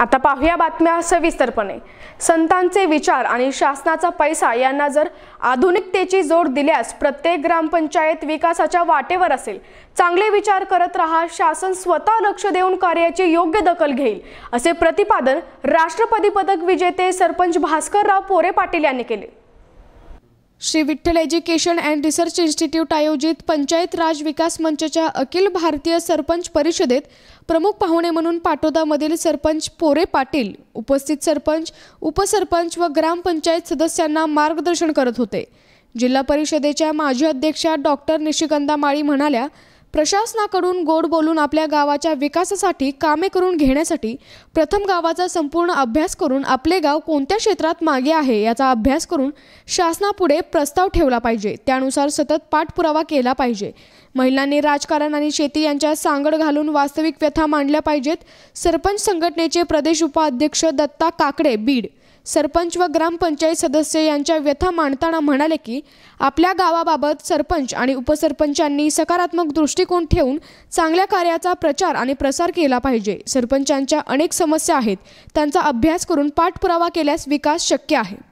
आता पाहूया बातम्या सविस्तरपणे संतांचे विचार आणि शासनाचा पैसा यांना जर आधुनिकतेची जोड दिल्यास प्रत्येक ग्रामपंचायत विकासाच्या वाटेवर असेल चांगले विचार करत राहा शासन स्वतः लक्ष देऊन कार्याची योग्य दखल घेईल असे प्रतिपादन राष्ट्रपती पदक विजेते सरपंच भास्करराव पोरे पाटील यांनी केले Shri Vitthal education and research institute आयोजित पंचायत राज विकास मंचच्या अखिल भारतीय सरपंच परिषदेत प्रमुख पाहुणे म्हणून पाटोदामधील सरपंच पोरे पाटील उपस्थित सरपंच उपसरपंच व ग्रामपंचायत सदस्यांना मार्गदर्शन करत होते जिल्हा परिषदेच्या माजी अध्यक्षा डॉक्टर निशिकंदा माळी म्हणाल्या प्रशासनाकडून गोड बोलून आपल्या गावाच्या विकासासाठी कामे करून घेण्यासाठी प्रथम गावाचा संपूर्ण अभ्यास करून आपले गाव कोणत्या क्षेत्रात मागे आहे याचा अभ्यास करून शासनापुढे प्रस्ताव ठेवला पाहिजे त्यानुसार सतत पाठपुरावा केला पाहिजे महिलांनी राजकारण आणि शेती यांच्या सांगड घालून वास्तविक व्यथा मांडल्या पाहिजेत सरपंच संघटनेचे प्रदेश उपाध्यक्ष दत्ता काकडे बीड सरपंच व ग्रामपंचायत सदस्य यांच्या व्यथा मांडताना म्हणाले की आपल्या गावाबाबत सरपंच आणि उपसरपंचांनी सकारात्मक दृष्टिकोन ठेवून चांगल्या कार्याचा प्रचार आणि प्रसार केला पाहिजे सरपंचांच्या अनेक समस्या आहेत त्यांचा अभ्यास करून पाठपुरावा केल्यास विकास शक्य आहे